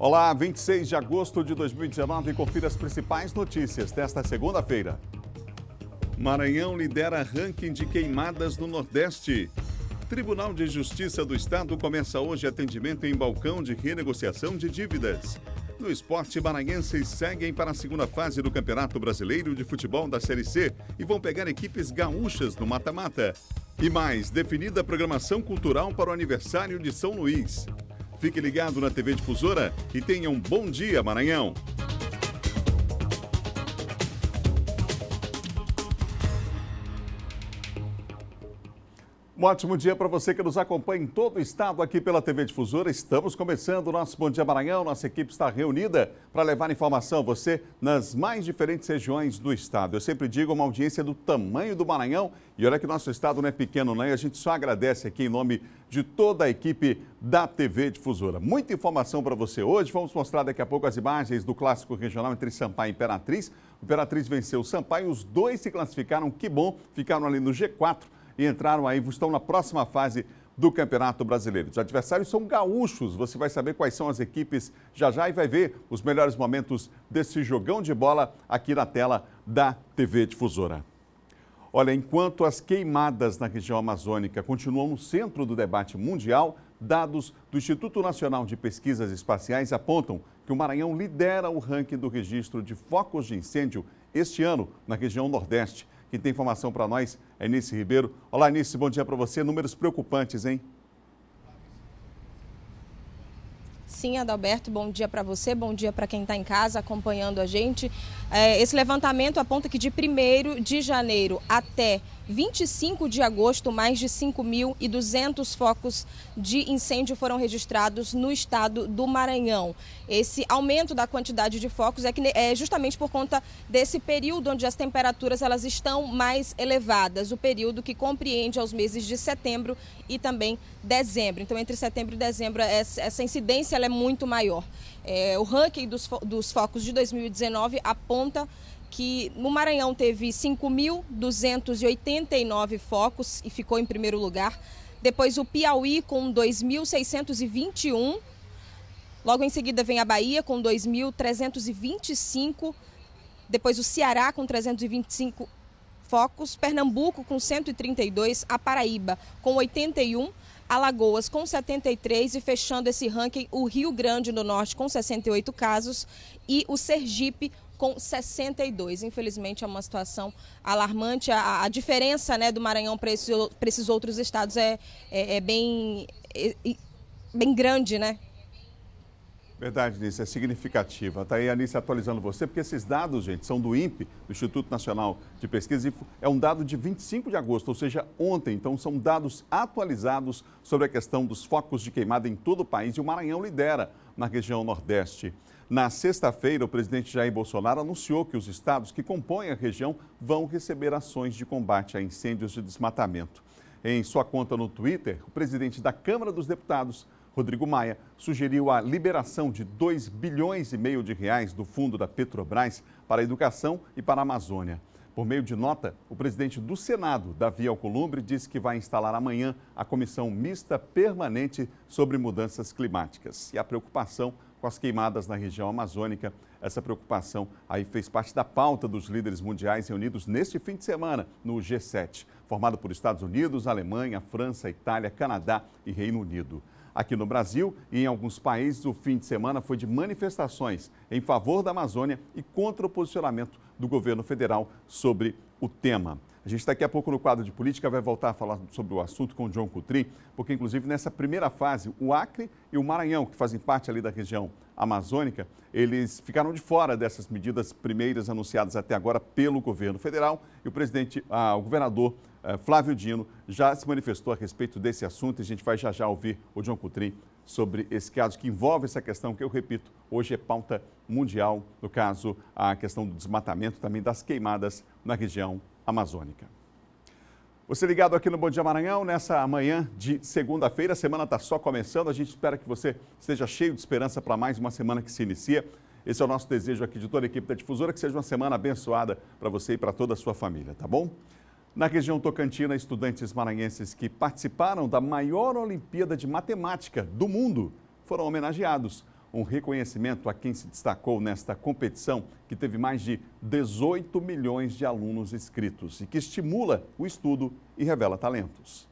Olá, 26 de agosto de 2019, confira as principais notícias desta segunda-feira. Maranhão lidera ranking de queimadas no Nordeste. Tribunal de Justiça do Estado começa hoje atendimento em balcão de renegociação de dívidas. No esporte, maranhenses seguem para a segunda fase do Campeonato Brasileiro de Futebol da Série C e vão pegar equipes gaúchas no mata-mata. E mais, definida programação cultural para o aniversário de São Luís. Fique ligado na TV Difusora e tenha um bom dia, Maranhão! Um ótimo dia para você que nos acompanha em todo o estado aqui pela TV Difusora. Estamos começando o nosso Bom Dia Maranhão. Nossa equipe está reunida para levar informação a você nas mais diferentes regiões do estado. Eu sempre digo é uma audiência do tamanho do Maranhão e olha que nosso estado não é pequeno, não E A gente só agradece aqui em nome de toda a equipe da TV Difusora. Muita informação para você hoje. Vamos mostrar daqui a pouco as imagens do clássico regional entre Sampaio e Imperatriz. Imperatriz venceu o Sampaio, os dois se classificaram. Que bom, ficaram ali no G4 e entraram aí, estão na próxima fase do Campeonato Brasileiro. Os adversários são gaúchos, você vai saber quais são as equipes já já e vai ver os melhores momentos desse jogão de bola aqui na tela da TV Difusora. Olha, enquanto as queimadas na região amazônica continuam no centro do debate mundial, dados do Instituto Nacional de Pesquisas Espaciais apontam que o Maranhão lidera o ranking do registro de focos de incêndio este ano na região Nordeste. Quem tem informação para nós é Nice Ribeiro. Olá, Nice, bom dia para você. Números preocupantes, hein? Sim, Adalberto, bom dia para você, bom dia para quem está em casa acompanhando a gente. É, esse levantamento aponta que de 1 de janeiro até 25 de agosto, mais de 5.200 focos de incêndio foram registrados no estado do Maranhão. Esse aumento da quantidade de focos é, que, é justamente por conta desse período onde as temperaturas elas estão mais elevadas, o período que compreende aos meses de setembro e também dezembro. Então, entre setembro e dezembro, essa incidência é muito maior. É, o ranking dos, dos focos de 2019 aponta que no Maranhão teve 5.289 focos e ficou em primeiro lugar. Depois o Piauí com 2.621. Logo em seguida vem a Bahia com 2.325. Depois o Ceará com 325 focos. Pernambuco com 132. A Paraíba com 81. Alagoas com 73 e fechando esse ranking o Rio Grande do Norte com 68 casos e o Sergipe com 62. Infelizmente é uma situação alarmante. A, a diferença né, do Maranhão para esses, esses outros estados é, é, é bem, é, bem grande, né? Verdade, Nice, é significativa. Está aí a Nice atualizando você, porque esses dados, gente, são do INPE, do Instituto Nacional de Pesquisa, e é um dado de 25 de agosto, ou seja, ontem. Então, são dados atualizados sobre a questão dos focos de queimada em todo o país e o Maranhão lidera na região Nordeste. Na sexta-feira, o presidente Jair Bolsonaro anunciou que os estados que compõem a região vão receber ações de combate a incêndios de desmatamento. Em sua conta no Twitter, o presidente da Câmara dos Deputados, Rodrigo Maia, sugeriu a liberação de 2 bilhões e meio de reais do fundo da Petrobras para a educação e para a Amazônia. Por meio de nota, o presidente do Senado, Davi Alcolumbre, disse que vai instalar amanhã a comissão mista permanente sobre mudanças climáticas. E a preocupação com as queimadas na região amazônica. Essa preocupação aí fez parte da pauta dos líderes mundiais reunidos neste fim de semana no G7, formado por Estados Unidos, Alemanha, França, Itália, Canadá e Reino Unido. Aqui no Brasil e em alguns países, o fim de semana foi de manifestações em favor da Amazônia e contra o posicionamento do governo federal sobre o tema. A gente daqui a pouco no quadro de política vai voltar a falar sobre o assunto com o John Cutri, porque inclusive nessa primeira fase, o Acre e o Maranhão, que fazem parte ali da região amazônica, eles ficaram de fora dessas medidas primeiras anunciadas até agora pelo governo federal e o presidente, ah, o governador eh, Flávio Dino já se manifestou a respeito desse assunto e a gente vai já já ouvir o John Cutri sobre esse caso que envolve essa questão que eu repito, hoje é pauta mundial, no caso a questão do desmatamento, também das queimadas na região amazônica. Você ligado aqui no Bom Dia Maranhão, nessa manhã de segunda-feira, a semana está só começando, a gente espera que você esteja cheio de esperança para mais uma semana que se inicia. Esse é o nosso desejo aqui de toda a equipe da Difusora, que seja uma semana abençoada para você e para toda a sua família, tá bom? Na região tocantina, estudantes maranhenses que participaram da maior Olimpíada de Matemática do mundo foram homenageados um reconhecimento a quem se destacou nesta competição, que teve mais de 18 milhões de alunos inscritos e que estimula o estudo e revela talentos.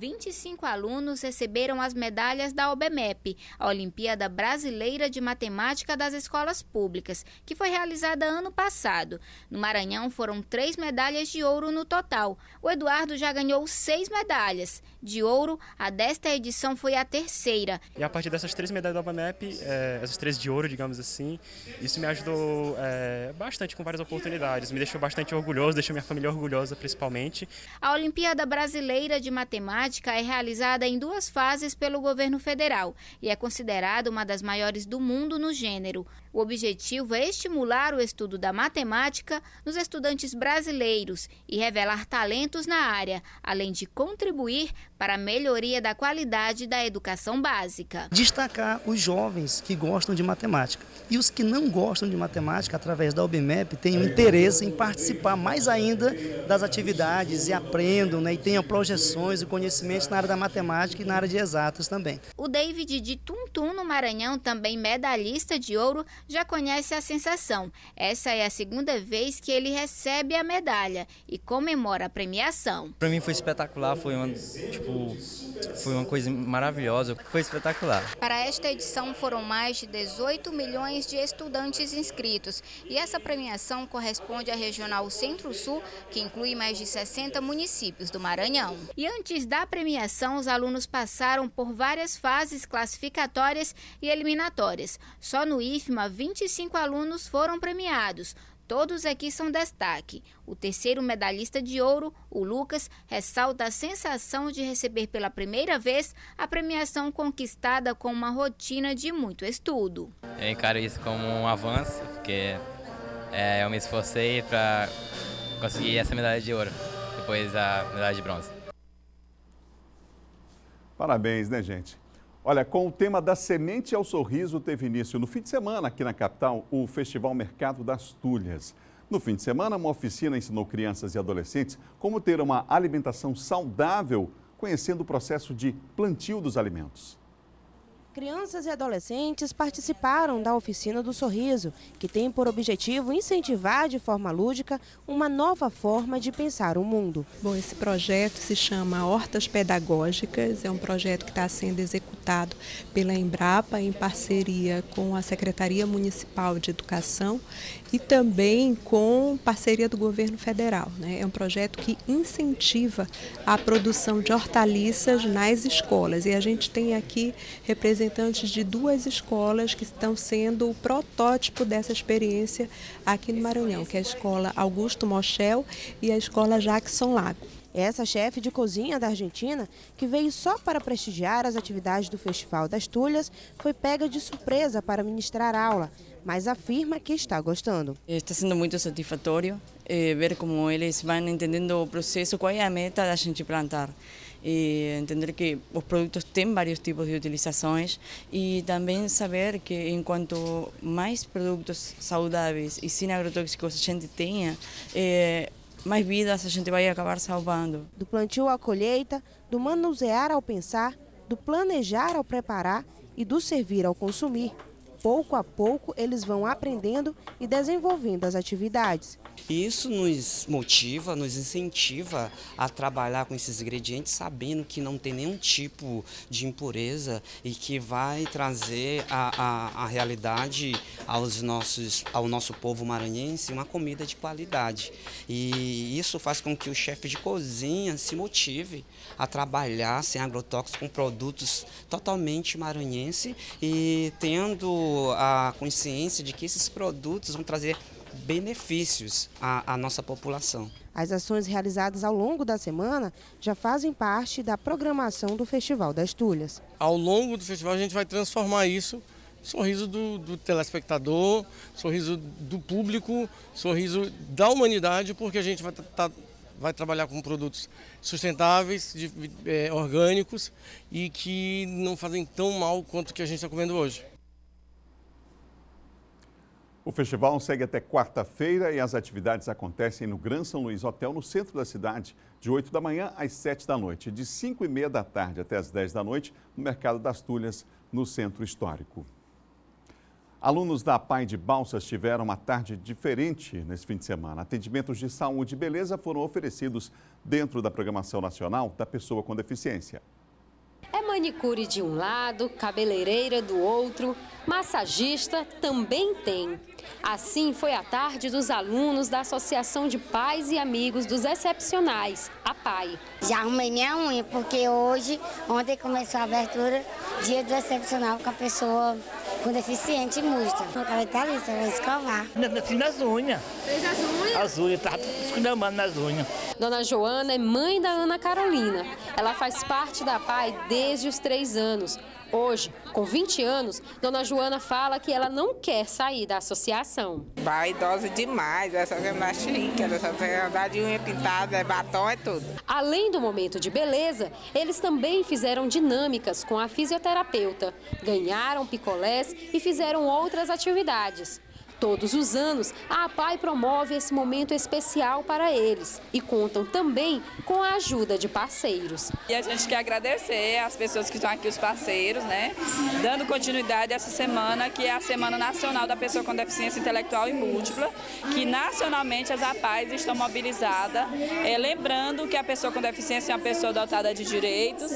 25 alunos receberam as medalhas da OBMEP, a Olimpíada Brasileira de Matemática das Escolas Públicas, que foi realizada ano passado. No Maranhão foram três medalhas de ouro no total. O Eduardo já ganhou seis medalhas. De ouro, a desta edição foi a terceira. E a partir dessas três medalhas da OBMEP, é, essas três de ouro, digamos assim, isso me ajudou é, bastante com várias oportunidades. Me deixou bastante orgulhoso, deixou minha família orgulhosa principalmente. A Olimpíada Brasileira de Matemática temática é realizada em duas fases pelo governo federal e é considerada uma das maiores do mundo no gênero. O objetivo é estimular o estudo da matemática nos estudantes brasileiros e revelar talentos na área, além de contribuir para a melhoria da qualidade da educação básica. Destacar os jovens que gostam de matemática e os que não gostam de matemática, através da OBMEP, têm um interesse em participar mais ainda das atividades e aprendam né, e tenham projeções e conhecimentos conhecimentos na área da matemática e na área de exatas também. O David de Tuntum, no Maranhão, também medalhista de ouro, já conhece a sensação. Essa é a segunda vez que ele recebe a medalha e comemora a premiação. Para mim foi espetacular, foi uma, tipo, foi uma coisa maravilhosa, foi espetacular. Para esta edição foram mais de 18 milhões de estudantes inscritos e essa premiação corresponde à regional Centro-Sul, que inclui mais de 60 municípios do Maranhão. E antes da na premiação, os alunos passaram por várias fases classificatórias e eliminatórias. Só no IFMA, 25 alunos foram premiados. Todos aqui são destaque. O terceiro medalhista de ouro, o Lucas, ressalta a sensação de receber pela primeira vez a premiação conquistada com uma rotina de muito estudo. Eu encaro isso como um avanço, porque é, eu me esforcei para conseguir essa medalha de ouro, depois a medalha de bronze. Parabéns, né, gente? Olha, com o tema da Semente ao Sorriso teve início no fim de semana aqui na capital o Festival Mercado das Tulhas. No fim de semana, uma oficina ensinou crianças e adolescentes como ter uma alimentação saudável, conhecendo o processo de plantio dos alimentos. Crianças e adolescentes participaram da Oficina do Sorriso, que tem por objetivo incentivar de forma lúdica uma nova forma de pensar o mundo. Bom, esse projeto se chama Hortas Pedagógicas, é um projeto que está sendo executado pela Embrapa em parceria com a Secretaria Municipal de Educação e também com parceria do governo federal. Né? É um projeto que incentiva a produção de hortaliças nas escolas. E a gente tem aqui representantes de duas escolas que estão sendo o protótipo dessa experiência aqui no Maranhão, que é a escola Augusto Mochel e a escola Jackson Lago. É essa chefe de cozinha da Argentina, que veio só para prestigiar as atividades do Festival das Tulhas, foi pega de surpresa para ministrar aula mas afirma que está gostando. Está sendo muito satisfatório é, ver como eles vão entendendo o processo, qual é a meta da gente plantar. E eh, entender que os produtos têm vários tipos de utilizações e também saber que enquanto mais produtos saudáveis e sem agrotóxicos eh, a gente tenha, é, mais vidas a gente vai acabar salvando. Do plantio à colheita, do manusear ao pensar, do planejar ao preparar e do servir ao consumir pouco a pouco eles vão aprendendo e desenvolvendo as atividades. Isso nos motiva, nos incentiva a trabalhar com esses ingredientes, sabendo que não tem nenhum tipo de impureza e que vai trazer a, a, a realidade aos nossos, ao nosso povo maranhense uma comida de qualidade. E isso faz com que o chefe de cozinha se motive a trabalhar sem agrotóxicos com produtos totalmente maranhense e tendo a consciência de que esses produtos vão trazer benefícios à, à, nossa população. As ações realizadas ao longo da semana já fazem parte da programação do Festival das Tulhas. Ao longo do festival, a gente vai transformar isso sorriso do, do telespectador, sorriso do público, sorriso da humanidade, porque a gente vai tá, vai trabalhar com produtos sustentáveis, de, é, orgânicos e que não fazem tão mal quanto que a gente está comendo hoje. O festival segue até quarta-feira e as atividades acontecem no Gran São Luís Hotel, no centro da cidade, de 8 da manhã às 7 da noite, de 5 e meia da tarde até as 10 da noite, no Mercado das Tulhas, no Centro Histórico. Alunos da PAI de Balsas tiveram uma tarde diferente nesse fim de semana. Atendimentos de saúde e beleza foram oferecidos dentro da Programação Nacional da Pessoa com Deficiência manicure de um lado, cabeleireira do outro, massagista também tem. Assim foi a tarde dos alunos da Associação de Pais e Amigos dos Excepcionais, a PAI. Já arrumei minha unha, porque hoje, ontem começou a abertura, dia do excepcional, com a pessoa com deficiente música. com tava italista, eu escovar. Eu nas unhas. Fez as unhas? As unhas, tava tá escondendo nas unhas. Dona Joana é mãe da Ana Carolina. Ela faz parte da PAI desde os três anos. Hoje, com 20 anos, Dona Joana fala que ela não quer sair da associação. Vaidosa demais, essa é chique, essa é andar de unha pintada, é batom, é tudo. Além do momento de beleza, eles também fizeram dinâmicas com a fisioterapeuta, ganharam picolés e fizeram outras atividades. Todos os anos, a APAI promove esse momento especial para eles e contam também com a ajuda de parceiros. E a gente quer agradecer as pessoas que estão aqui, os parceiros, né? Dando continuidade a essa semana, que é a Semana Nacional da Pessoa com Deficiência Intelectual e Múltipla, que nacionalmente as APAIs estão mobilizadas, é, lembrando que a pessoa com deficiência é uma pessoa dotada de direitos,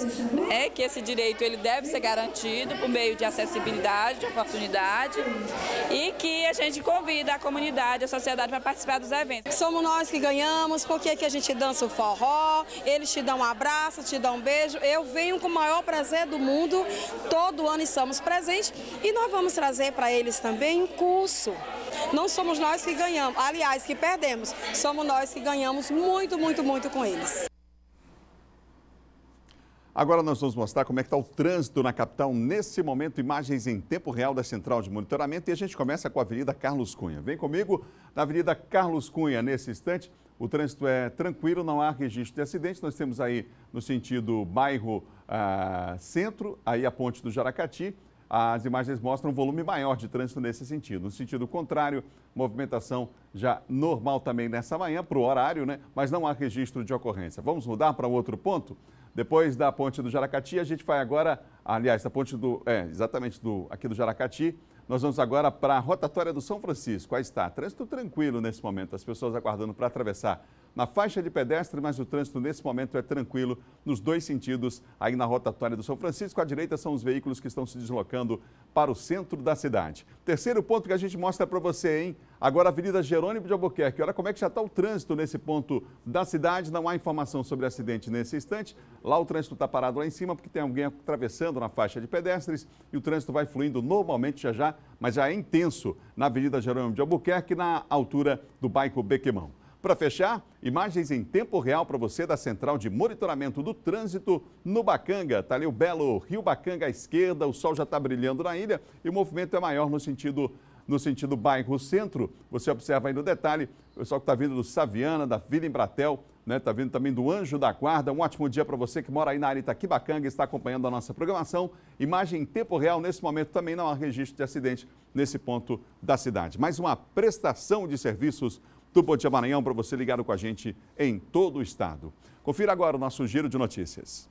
né? que esse direito ele deve ser garantido por meio de acessibilidade, de oportunidade, e que a gente gente convida a comunidade, a sociedade para participar dos eventos. Somos nós que ganhamos, porque que a gente dança o forró, eles te dão um abraço, te dão um beijo. Eu venho com o maior prazer do mundo, todo ano estamos presentes e nós vamos trazer para eles também um curso. Não somos nós que ganhamos, aliás, que perdemos, somos nós que ganhamos muito, muito, muito com eles. Agora nós vamos mostrar como é que está o trânsito na capital nesse momento, imagens em tempo real da central de monitoramento e a gente começa com a Avenida Carlos Cunha. Vem comigo na Avenida Carlos Cunha nesse instante. O trânsito é tranquilo, não há registro de acidentes. Nós temos aí no sentido bairro ah, centro, aí a ponte do Jaracati. As imagens mostram um volume maior de trânsito nesse sentido. No sentido contrário, movimentação já normal também nessa manhã, para o horário, né? mas não há registro de ocorrência. Vamos mudar para outro ponto? Depois da ponte do Jaracati, a gente vai agora, aliás, da ponte do, é, exatamente do aqui do Jaracati, nós vamos agora para a rotatória do São Francisco. Aí está, trânsito tranquilo nesse momento, as pessoas aguardando para atravessar na faixa de pedestre, mas o trânsito nesse momento é tranquilo nos dois sentidos. Aí na rotatória do São Francisco, à direita são os veículos que estão se deslocando para o centro da cidade. Terceiro ponto que a gente mostra para você, hein? Agora, Avenida Jerônimo de Albuquerque. Olha como é que já está o trânsito nesse ponto da cidade. Não há informação sobre acidente nesse instante. Lá o trânsito está parado lá em cima porque tem alguém atravessando na faixa de pedestres e o trânsito vai fluindo normalmente já já, mas já é intenso na Avenida Jerônimo de Albuquerque, na altura do bairro Bequemão. Para fechar, imagens em tempo real para você da central de monitoramento do trânsito no Bacanga. Está ali o belo Rio Bacanga à esquerda, o sol já está brilhando na ilha e o movimento é maior no sentido no sentido bairro centro. Você observa aí no detalhe, o pessoal que está vindo do Saviana, da Vila Embratel, né? Está vindo também do Anjo da Guarda. Um ótimo dia para você que mora aí na área Itaquibacanga e está acompanhando a nossa programação. Imagem em tempo real nesse momento também não há registro de acidente nesse ponto da cidade. Mais uma prestação de serviços do Bom Dia Maranhão para você ligado com a gente em todo o estado. Confira agora o nosso giro de notícias.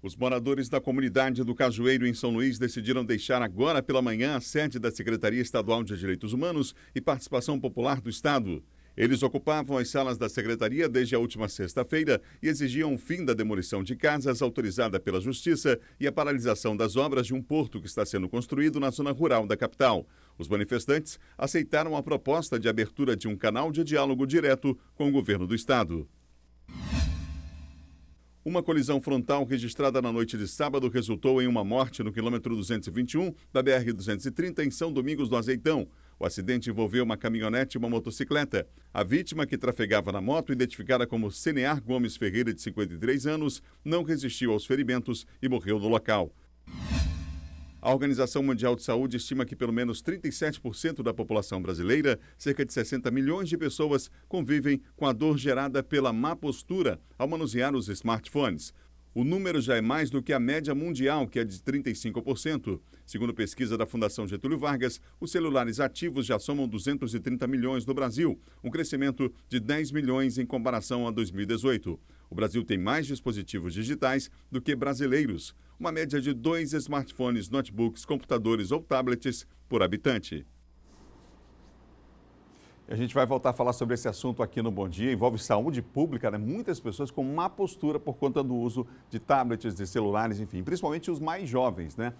Os moradores da comunidade do Cajueiro em São Luís decidiram deixar agora pela manhã a sede da Secretaria Estadual de Direitos Humanos e Participação Popular do Estado. Eles ocupavam as salas da secretaria desde a última sexta-feira e exigiam o fim da demolição de casas autorizada pela Justiça e a paralisação das obras de um porto que está sendo construído na zona rural da capital. Os manifestantes aceitaram a proposta de abertura de um canal de diálogo direto com o governo do estado. Uma colisão frontal registrada na noite de sábado resultou em uma morte no quilômetro 221 da BR-230 em São Domingos do Azeitão. O acidente envolveu uma caminhonete e uma motocicleta. A vítima, que trafegava na moto, identificada como Cenear Gomes Ferreira, de 53 anos, não resistiu aos ferimentos e morreu no local. A Organização Mundial de Saúde estima que pelo menos 37% da população brasileira, cerca de 60 milhões de pessoas, convivem com a dor gerada pela má postura ao manusear os smartphones. O número já é mais do que a média mundial, que é de 35%. Segundo pesquisa da Fundação Getúlio Vargas, os celulares ativos já somam 230 milhões no Brasil, um crescimento de 10 milhões em comparação a 2018. O Brasil tem mais dispositivos digitais do que brasileiros uma média de dois smartphones, notebooks, computadores ou tablets por habitante. A gente vai voltar a falar sobre esse assunto aqui no Bom Dia. Envolve saúde pública, né? Muitas pessoas com má postura por conta do uso de tablets, de celulares, enfim, principalmente os mais jovens, né?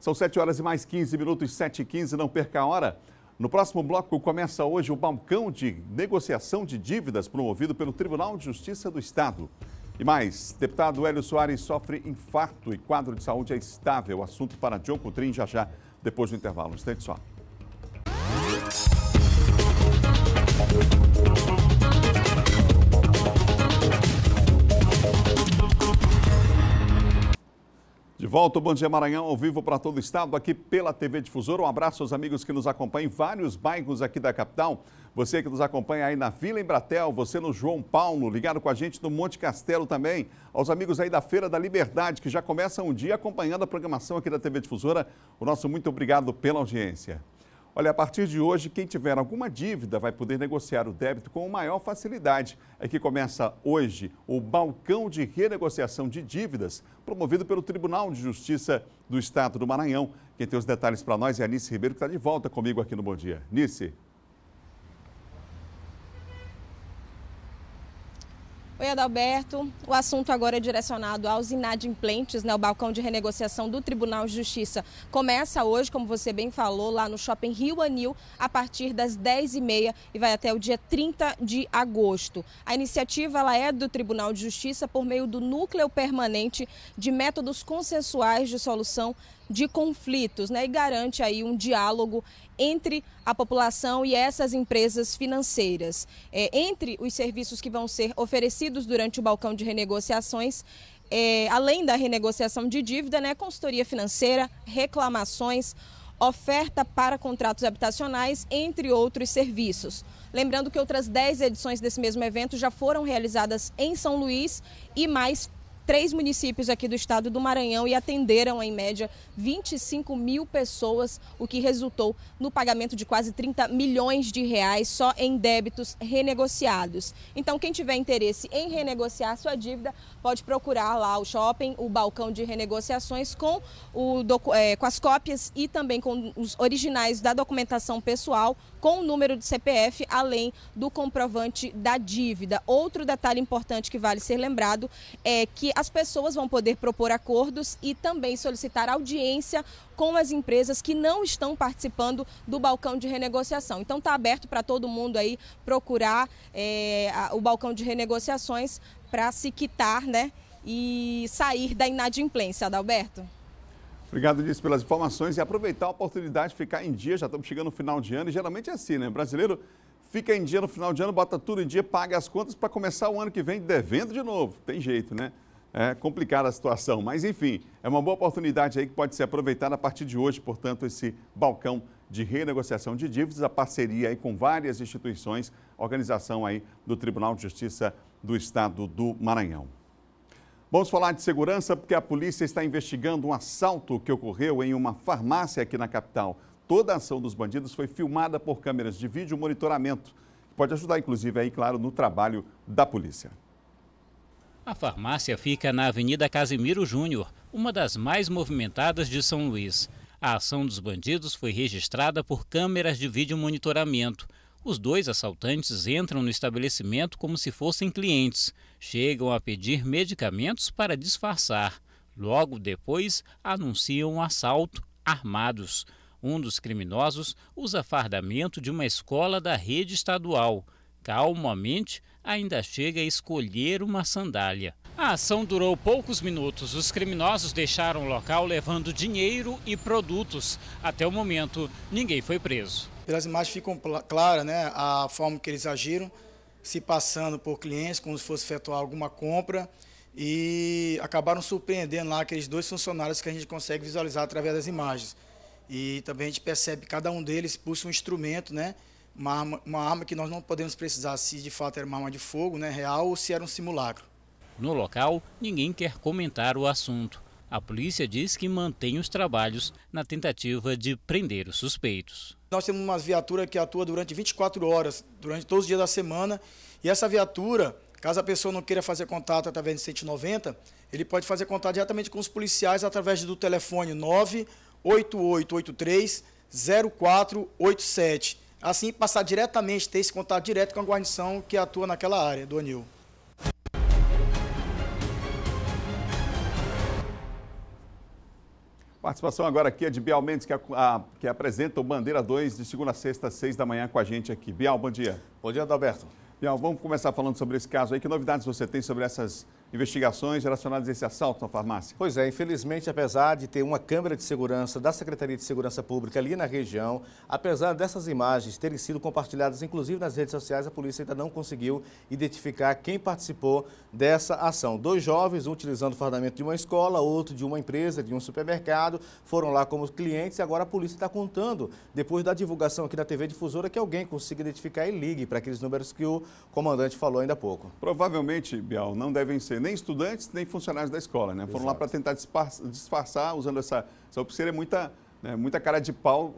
São 7 horas e mais 15 minutos, 7 e 15, não perca a hora. No próximo bloco começa hoje o balcão de negociação de dívidas promovido pelo Tribunal de Justiça do Estado. E mais, deputado Hélio Soares sofre infarto e quadro de saúde é estável. Assunto para John Coutrin já já, depois do intervalo. Estante só. volta, Bom Dia Maranhão, ao vivo para todo o estado, aqui pela TV Difusora. Um abraço aos amigos que nos acompanham em vários bairros aqui da capital. Você que nos acompanha aí na Vila Embratel, você no João Paulo, ligado com a gente no Monte Castelo também. Aos amigos aí da Feira da Liberdade, que já começam um dia acompanhando a programação aqui da TV Difusora. O nosso muito obrigado pela audiência. Olha, a partir de hoje, quem tiver alguma dívida vai poder negociar o débito com maior facilidade. É que começa hoje o balcão de renegociação de dívidas, promovido pelo Tribunal de Justiça do Estado do Maranhão. Quem tem os detalhes para nós é a Nice Ribeiro, que está de volta comigo aqui no Bom Dia. Nice. Oi, Adalberto. O assunto agora é direcionado aos inadimplentes, né? O balcão de renegociação do Tribunal de Justiça começa hoje, como você bem falou, lá no Shopping Rio Anil, a partir das 10h30 e vai até o dia 30 de agosto. A iniciativa ela é do Tribunal de Justiça por meio do Núcleo Permanente de Métodos Consensuais de Solução de conflitos, né? E garante aí um diálogo entre a população e essas empresas financeiras. É, entre os serviços que vão ser oferecidos durante o balcão de renegociações, é, além da renegociação de dívida, né, consultoria financeira, reclamações, oferta para contratos habitacionais, entre outros serviços. Lembrando que outras 10 edições desse mesmo evento já foram realizadas em São Luís e mais três municípios aqui do estado do Maranhão e atenderam, em média, 25 mil pessoas, o que resultou no pagamento de quase 30 milhões de reais só em débitos renegociados. Então, quem tiver interesse em renegociar sua dívida, pode procurar lá o shopping, o balcão de renegociações com, o, é, com as cópias e também com os originais da documentação pessoal, com o número de CPF, além do comprovante da dívida. Outro detalhe importante que vale ser lembrado é que as pessoas vão poder propor acordos e também solicitar audiência com as empresas que não estão participando do balcão de renegociação. Então está aberto para todo mundo aí procurar é, o balcão de renegociações para se quitar, né? E sair da inadimplência, Adalberto. Obrigado, Dias, pelas informações e aproveitar a oportunidade de ficar em dia. Já estamos chegando no final de ano e geralmente é assim, né? O brasileiro fica em dia no final de ano, bota tudo em dia, paga as contas para começar o ano que vem devendo de novo. Tem jeito, né? é, complicada a situação. Mas, enfim, é uma boa oportunidade aí que pode ser aproveitada a partir de hoje, portanto, esse balcão de renegociação de dívidas, a parceria aí com várias instituições, organização aí do Tribunal de Justiça do Estado do Maranhão. Vamos falar de segurança porque a polícia está investigando um assalto que ocorreu em uma farmácia aqui na capital. Toda a ação dos bandidos foi filmada por câmeras de vídeo monitoramento. que Pode ajudar, inclusive, aí, claro, no trabalho da polícia. A farmácia fica na Avenida Casimiro Júnior, uma das mais movimentadas de São Luís. A ação dos bandidos foi registrada por câmeras de vídeo monitoramento. Os dois assaltantes entram no estabelecimento como se fossem clientes. Chegam a pedir medicamentos para disfarçar. Logo depois, anunciam um assalto armados. Um dos criminosos usa fardamento de uma escola da rede estadual. Calmamente, ainda chega a escolher uma sandália. A ação durou poucos minutos. Os criminosos deixaram o local levando dinheiro e produtos. Até o momento, ninguém foi preso. Pelas imagens ficam claras né, a forma que eles agiram, se passando por clientes, como se fosse efetuar alguma compra e acabaram surpreendendo lá aqueles dois funcionários que a gente consegue visualizar através das imagens. E também a gente percebe que cada um deles puxa um instrumento, né? uma arma, uma arma que nós não podemos precisar se de fato era uma arma de fogo, né, real, ou se era um simulacro. No local, ninguém quer comentar o assunto. A polícia diz que mantém os trabalhos na tentativa de prender os suspeitos. Nós temos uma viatura que atua durante 24 horas, durante todos os dias da semana, e essa viatura, caso a pessoa não queira fazer contato através de 190, ele pode fazer contato diretamente com os policiais através do telefone 98883 0487 assim passar diretamente, ter esse contato direto com a guarnição que atua naquela área do anil. Participação agora aqui é de Bial Mendes, que, a, a, que apresenta o Bandeira 2 de segunda a sexta, às seis da manhã com a gente aqui. Bial, bom dia. Bom dia, Adalberto. Bial, vamos começar falando sobre esse caso aí. Que novidades você tem sobre essas investigações relacionadas a esse assalto na farmácia. Pois é, infelizmente, apesar de ter uma câmera de segurança da Secretaria de Segurança Pública ali na região, apesar dessas imagens terem sido compartilhadas, inclusive nas redes sociais, a polícia ainda não conseguiu identificar quem participou dessa ação. Dois jovens, um utilizando o fardamento de uma escola, outro de uma empresa, de um supermercado, foram lá como clientes e agora a polícia está contando, depois da divulgação aqui na TV Difusora, que alguém consiga identificar e ligue para aqueles números que o comandante falou ainda há pouco. Provavelmente, Bial, não devem ser dizer, nem estudantes, nem funcionários da escola, né? Foram Exato. lá para tentar disfarçar, usando essa, essa opção, é muita, né, muita cara de pau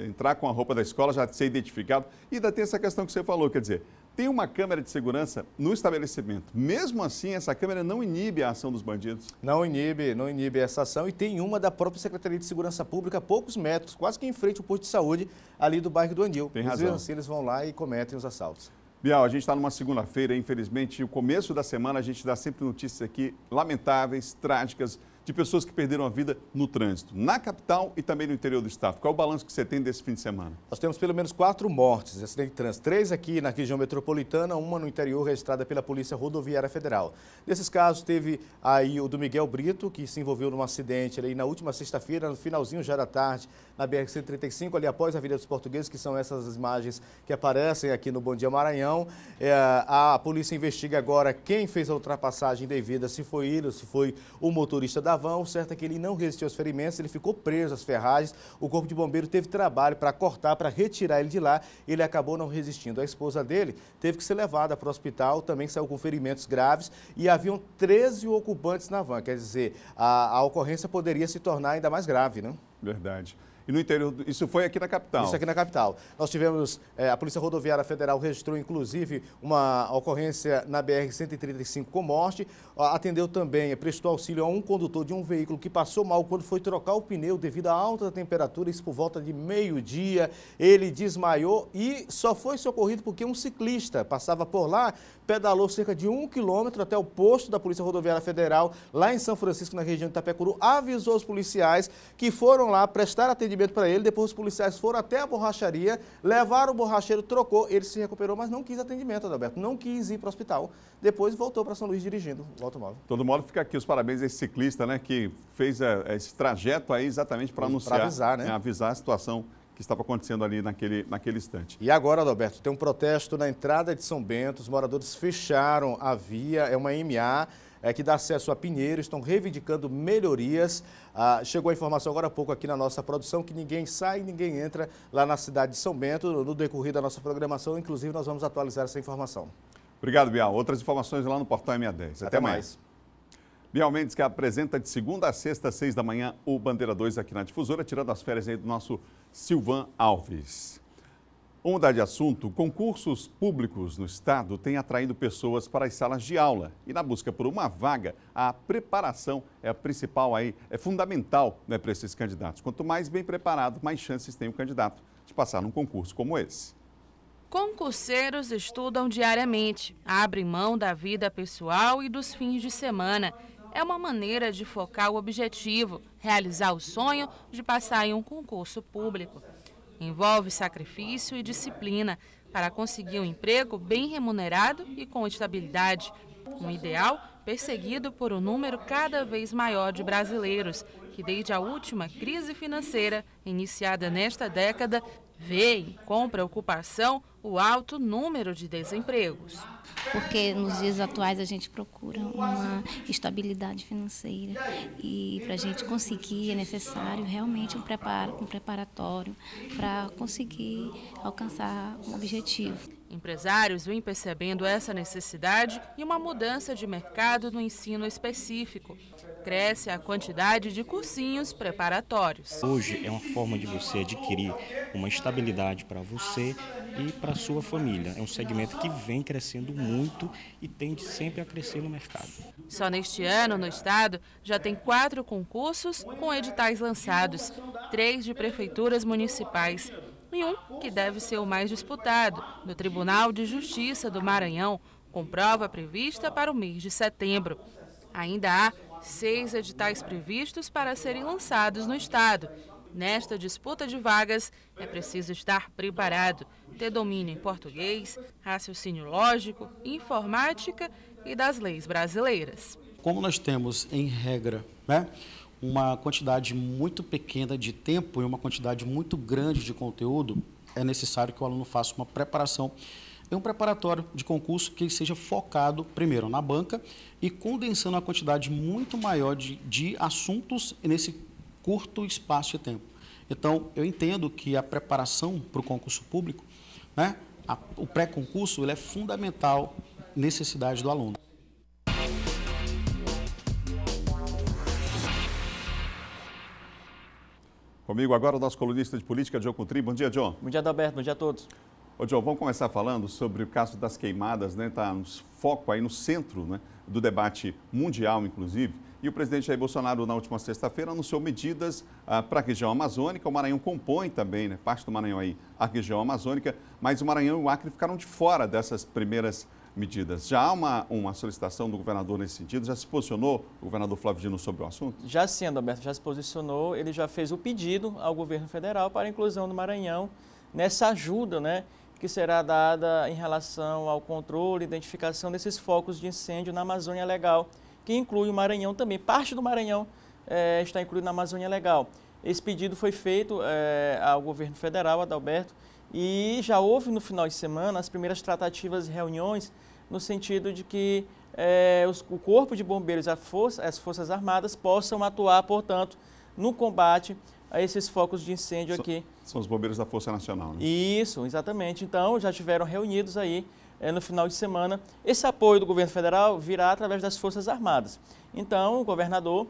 é, entrar com a roupa da escola, já ser identificado. E ainda tem essa questão que você falou, quer dizer, tem uma câmera de segurança no estabelecimento. Mesmo assim, essa câmera não inibe a ação dos bandidos? Não inibe, não inibe essa ação. E tem uma da própria Secretaria de Segurança Pública, a poucos metros, quase que em frente ao posto de saúde ali do bairro do Anil. Tem razão. Eles, assim, eles vão lá e cometem os assaltos. Bial, a gente está numa segunda-feira, infelizmente, o começo da semana a gente dá sempre notícias aqui lamentáveis, trágicas, de pessoas que perderam a vida no trânsito, na capital e também no interior do estado. Qual é o balanço que você tem desse fim de semana? Nós temos pelo menos quatro mortes acidente de trânsito, três aqui na região metropolitana, uma no interior registrada pela Polícia Rodoviária Federal. Nesses casos, teve aí o do Miguel Brito, que se envolveu num acidente ali na última sexta-feira, no finalzinho já da tarde, na BR-135, ali após a Avenida dos Portugueses, que são essas imagens que aparecem aqui no Bom Dia Maranhão. É, a polícia investiga agora quem fez a ultrapassagem devida, se foi ele ou se foi o motorista da Djavan, o certo é que ele não resistiu aos ferimentos, ele ficou preso às ferragens. O corpo de bombeiro teve trabalho para cortar, para retirar ele de lá. Ele acabou não resistindo. A esposa dele teve que ser levada para o hospital, também saiu com ferimentos graves e haviam 13 ocupantes na van. Quer dizer, a, a ocorrência poderia se tornar ainda mais grave, não? Né? Verdade e no interior. Do... Isso foi aqui na capital. Isso aqui na capital. Nós tivemos, é, a Polícia Rodoviária Federal registrou, inclusive, uma ocorrência na BR-135 com morte. Atendeu também, prestou auxílio a um condutor de um veículo que passou mal quando foi trocar o pneu devido à alta temperatura, isso por volta de meio-dia. Ele desmaiou e só foi socorrido porque um ciclista passava por lá, pedalou cerca de um quilômetro até o posto da Polícia Rodoviária Federal, lá em São Francisco, na região de Itapecuru, avisou os policiais que foram lá prestar atendimento para ele. Depois os policiais foram até a borracharia, levaram o borracheiro, trocou, ele se recuperou, mas não quis atendimento, Adalberto, não quis ir para o hospital. Depois voltou para São Luís dirigindo o automóvel. Todo modo, fica aqui os parabéns a esse ciclista, né, que fez eh, esse trajeto aí exatamente para anunciar, pra avisar, né? né? avisar a situação que estava acontecendo ali naquele, naquele instante. E agora, Adalberto, tem um protesto na entrada de São Bento, os moradores fecharam a via, é uma MA é, que dá acesso a Pinheiro, estão reivindicando melhorias. Ah, chegou a informação agora há pouco aqui na nossa produção que ninguém sai, ninguém entra lá na cidade de São Bento. No decorrer da nossa programação, inclusive, nós vamos atualizar essa informação. Obrigado, Bial. Outras informações lá no portal MA10. Até, Até mais. mais. Bial Mendes, que apresenta de segunda a sexta, às seis da manhã, o Bandeira 2 aqui na Difusora, tirando as férias aí do nosso Silvan Alves. Vamos mudar de assunto. Concursos públicos no Estado têm atraído pessoas para as salas de aula. E na busca por uma vaga, a preparação é a principal aí, é fundamental né, para esses candidatos. Quanto mais bem preparado, mais chances tem o candidato de passar num concurso como esse. Concurseiros estudam diariamente, abrem mão da vida pessoal e dos fins de semana é uma maneira de focar o objetivo, realizar o sonho de passar em um concurso público. Envolve sacrifício e disciplina para conseguir um emprego bem remunerado e com estabilidade. Um ideal perseguido por um número cada vez maior de brasileiros, que desde a última crise financeira, iniciada nesta década, veem com preocupação o alto número de desempregos. Porque nos dias atuais a gente procura uma estabilidade financeira e para a gente conseguir é necessário realmente um, preparo, um preparatório para conseguir alcançar um objetivo. Empresários vêm percebendo essa necessidade e uma mudança de mercado no ensino específico cresce a quantidade de cursinhos preparatórios. Hoje é uma forma de você adquirir uma estabilidade para você e para sua família. É um segmento que vem crescendo muito e tende sempre a crescer no mercado. Só neste ano, no estado, já tem quatro concursos com editais lançados, três de prefeituras municipais e um que deve ser o mais disputado, no Tribunal de Justiça do Maranhão, com prova prevista para o mês de setembro. Ainda há seis editais previstos para serem lançados no estado. Nesta disputa de vagas, é preciso estar preparado, ter domínio em português, raciocínio lógico, informática e das leis brasileiras. Como nós temos, em regra, né, uma quantidade muito pequena de tempo e uma quantidade muito grande de conteúdo, é necessário que o aluno faça uma preparação é um preparatório de concurso que seja focado primeiro na banca e condensando uma quantidade muito maior de, de assuntos nesse curto espaço de tempo. Então, eu entendo que a preparação para o concurso público, né, a, o pré-concurso, ele é fundamental necessidade do aluno. Comigo agora o nosso colunista de política, John Contri. Bom dia, John. Bom dia, Adalberto. Bom dia a todos. Ô, João, vamos começar falando sobre o caso das queimadas, né? Está no foco aí no centro né? do debate mundial, inclusive. E o presidente Jair Bolsonaro, na última sexta-feira, anunciou medidas ah, para a região amazônica. O Maranhão compõe também, né? Parte do Maranhão aí, a região amazônica, mas o Maranhão e o Acre ficaram de fora dessas primeiras medidas. Já há uma, uma solicitação do governador nesse sentido? Já se posicionou o governador Flávio Dino sobre o assunto? Já sim, Alberto, já se posicionou. Ele já fez o pedido ao governo federal para a inclusão do Maranhão nessa ajuda, né? que será dada em relação ao controle e identificação desses focos de incêndio na Amazônia Legal, que inclui o Maranhão também. Parte do Maranhão é, está incluído na Amazônia Legal. Esse pedido foi feito é, ao governo federal, Adalberto, e já houve no final de semana as primeiras tratativas e reuniões no sentido de que é, os, o Corpo de Bombeiros, força, as Forças Armadas possam atuar, portanto, no combate a esses focos de incêndio são, aqui. São os bombeiros da Força Nacional, né? Isso, exatamente. Então, já estiveram reunidos aí é, no final de semana. Esse apoio do governo federal virá através das Forças Armadas. Então, o governador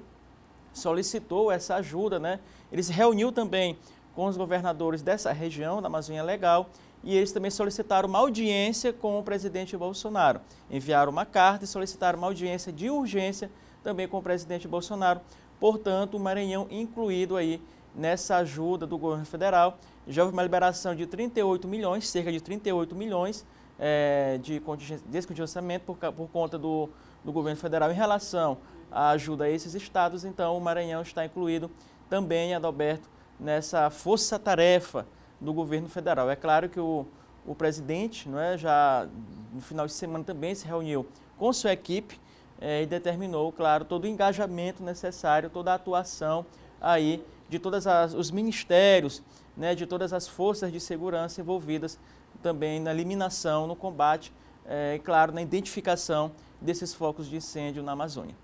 solicitou essa ajuda, né? Ele se reuniu também com os governadores dessa região, da Amazônia Legal, e eles também solicitaram uma audiência com o presidente Bolsonaro. Enviaram uma carta e solicitaram uma audiência de urgência também com o presidente Bolsonaro. Portanto, o Maranhão incluído aí nessa ajuda do governo federal. Já houve uma liberação de 38 milhões, cerca de 38 milhões é, de descontingenciamento por, por conta do, do governo federal em relação à ajuda a esses estados. Então, o Maranhão está incluído também, Adalberto, nessa força-tarefa do governo federal. É claro que o, o presidente não é, já no final de semana também se reuniu com sua equipe é, e determinou, claro, todo o engajamento necessário, toda a atuação aí de todos os ministérios, né, de todas as forças de segurança envolvidas também na eliminação, no combate é, e, claro, na identificação desses focos de incêndio na Amazônia.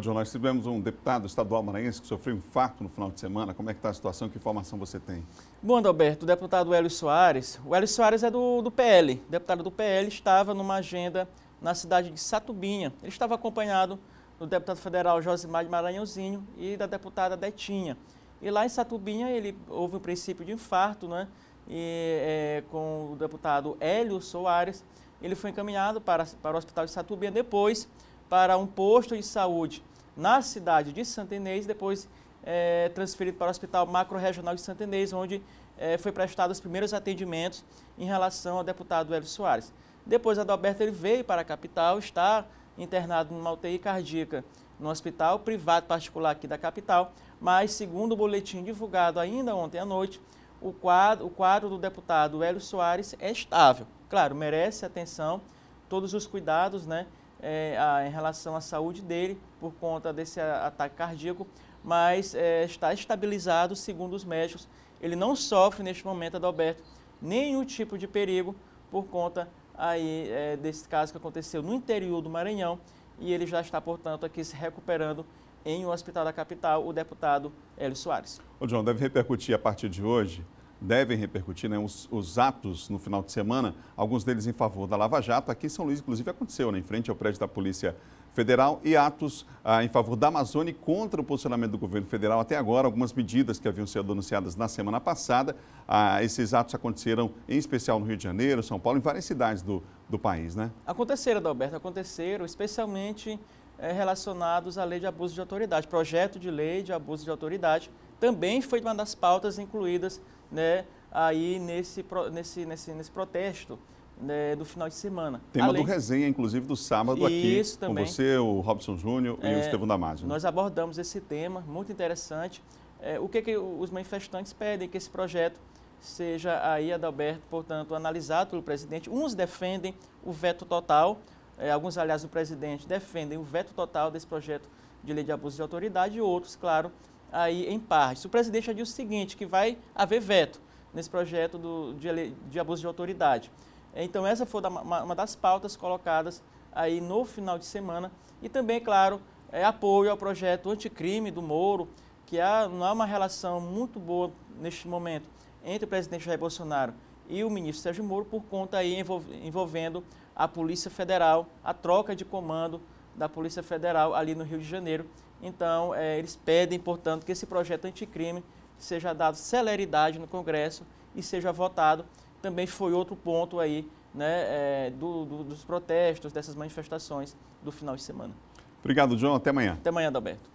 John, nós tivemos um deputado estadual maranhense que sofreu um infarto no final de semana. Como é que está a situação? Que informação você tem? Bom, Adalberto, o deputado Hélio Soares. O Hélio Soares é do, do PL. O deputado do PL estava numa agenda na cidade de Satubinha. Ele estava acompanhado do deputado federal Josimar de Maranhãozinho e da deputada Detinha. E lá em Satubinha ele houve um princípio de infarto, né? E, é, com o deputado Hélio Soares, ele foi encaminhado para, para o hospital de Satubinha, depois para um posto de saúde na cidade de Santa Inês, depois é, transferido para o Hospital Macro-Regional de Santa Inês, onde é, foi prestado os primeiros atendimentos em relação ao deputado Hélio Soares. Depois, Adalberto ele veio para a capital, está internado numa UTI cardíaca no hospital privado particular aqui da capital, mas, segundo o boletim divulgado ainda ontem à noite, o quadro, o quadro do deputado Hélio Soares é estável. Claro, merece atenção, todos os cuidados né, é, a, em relação à saúde dele por conta desse ataque cardíaco, mas é, está estabilizado, segundo os médicos. Ele não sofre neste momento, Adalberto, nenhum tipo de perigo por conta aí, é, desse caso que aconteceu no interior do Maranhão e ele já está, portanto, aqui se recuperando em um hospital da capital, o deputado Hélio Soares. Ô, João deve repercutir a partir de hoje, devem repercutir né, os, os, atos no final de semana, alguns deles em favor da Lava Jato. Aqui em São Luís, inclusive, aconteceu, né, em frente ao prédio da Polícia Federal, e atos ah, em favor da Amazônia e contra o posicionamento do governo federal até agora. Algumas medidas que haviam sido anunciadas na semana passada. Ah, esses atos aconteceram, em especial, no Rio de Janeiro, São Paulo, em várias cidades do, do país, né? Aconteceram, Adalberto, aconteceram, especialmente é, relacionados à lei de abuso de autoridade, projeto de lei de abuso de autoridade, também foi uma das pautas incluídas né, aí nesse, nesse, nesse, nesse protesto né, do final de semana. Tema Além, do resenha, inclusive, do sábado aqui também, com você, o Robson Júnior é, e o é, Estevão Damasio. Nós abordamos esse tema, muito interessante. É, o que, que os manifestantes pedem? Que esse projeto seja aí, Adalberto, portanto, analisado pelo presidente. Uns defendem o veto total, é, alguns aliás do presidente, defendem o veto total desse projeto de lei de abuso de autoridade e outros, claro, aí em partes. O presidente já disse o seguinte, que vai haver veto nesse projeto do, de, de abuso de autoridade. É, então essa foi uma, uma das pautas colocadas aí no final de semana e também, claro, é apoio ao projeto anticrime do Moro, que há, não há uma relação muito boa neste momento entre o presidente Jair Bolsonaro e o ministro Sérgio Moro por conta aí envolvendo a Polícia Federal, a troca de comando da Polícia Federal ali no Rio de Janeiro. Então, é, eles pedem, portanto, que esse projeto anticrime seja dado celeridade no Congresso e seja votado. Também foi outro ponto aí né, é, do, do, dos protestos, dessas manifestações do final de semana. Obrigado, joão Até amanhã. Até amanhã, Adalberto.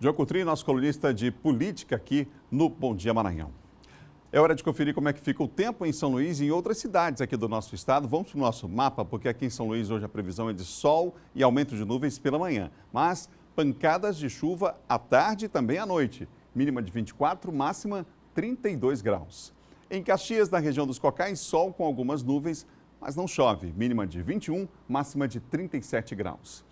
joão Coutrinho, nosso colunista de política aqui no Bom Dia Maranhão. É hora de conferir como é que fica o tempo em São Luís e em outras cidades aqui do nosso estado. Vamos para o nosso mapa, porque aqui em São Luís hoje a previsão é de sol e aumento de nuvens pela manhã, mas pancadas de chuva à tarde e também à noite. Mínima de 24, máxima 32 graus. Em Caxias, na região dos Cocais, sol com algumas nuvens, mas não chove. Mínima de 21, máxima de 37 graus.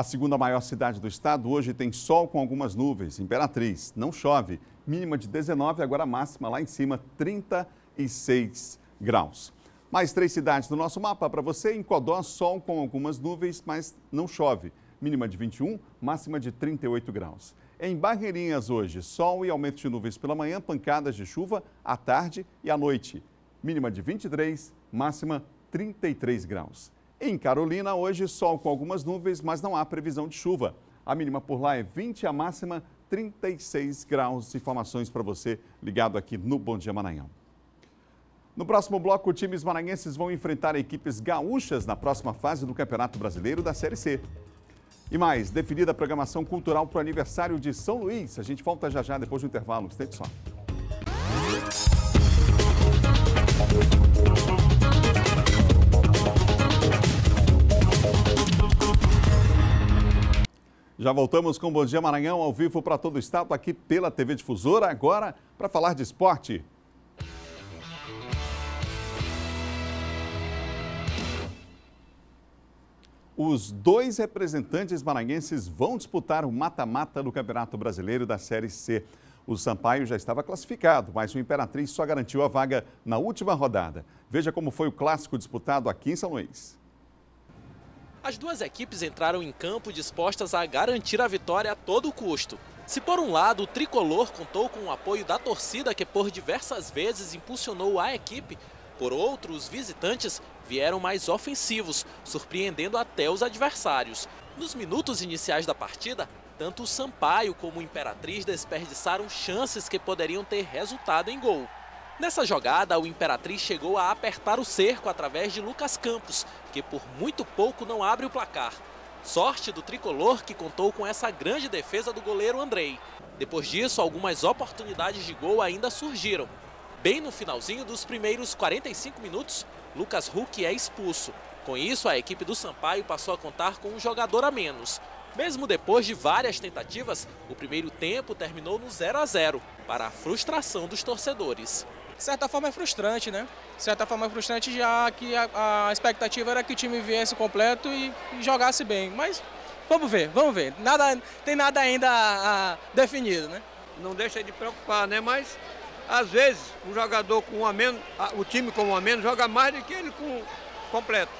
A segunda maior cidade do estado hoje tem sol com algumas nuvens. Imperatriz, não chove. Mínima de 19, agora máxima lá em cima, 36 graus. Mais três cidades do nosso mapa para você. Em Codó, sol com algumas nuvens, mas não chove. Mínima de 21, máxima de 38 graus. Em Barreirinhas hoje, sol e aumento de nuvens pela manhã, pancadas de chuva à tarde e à noite. Mínima de 23, máxima 33 graus. Em Carolina, hoje sol com algumas nuvens, mas não há previsão de chuva. A mínima por lá é 20, a máxima 36 graus. Informações para você ligado aqui no Bom Dia Maranhão. No próximo bloco, times maranhenses vão enfrentar equipes gaúchas na próxima fase do Campeonato Brasileiro da Série C. E mais, definida a programação cultural para o aniversário de São Luís. A gente volta já já depois do intervalo. Estende só. Já voltamos com Bom Dia Maranhão ao vivo para todo o estado aqui pela TV Difusora, agora para falar de esporte. Os dois representantes maranhenses vão disputar o mata-mata do Campeonato Brasileiro da Série C. O Sampaio já estava classificado, mas o Imperatriz só garantiu a vaga na última rodada. Veja como foi o clássico disputado aqui em São Luís. As duas equipes entraram em campo dispostas a garantir a vitória a todo custo. Se por um lado o tricolor contou com o apoio da torcida que por diversas vezes impulsionou a equipe, por outro os visitantes vieram mais ofensivos, surpreendendo até os adversários. Nos minutos iniciais da partida, tanto o Sampaio como o Imperatriz desperdiçaram chances que poderiam ter resultado em gol. Nessa jogada, o Imperatriz chegou a apertar o cerco através de Lucas Campos, que por muito pouco não abre o placar. Sorte do tricolor que contou com essa grande defesa do goleiro Andrei. Depois disso, algumas oportunidades de gol ainda surgiram. Bem no finalzinho dos primeiros 45 minutos, Lucas Huck é expulso. Com isso, a equipe do Sampaio passou a contar com um jogador a menos. Mesmo depois de várias tentativas, o primeiro tempo terminou no 0 a 0, para a frustração dos torcedores de certa forma é frustrante, né? De certa forma é frustrante, já que a, a expectativa era que o time viesse completo e, e, jogasse bem. Mas vamos ver, vamos ver. Nada, tem nada ainda a, a definido, né? Não deixa de preocupar, né? Mas às vezes o jogador com um a menos, o time com um a menos joga mais do que ele com completo.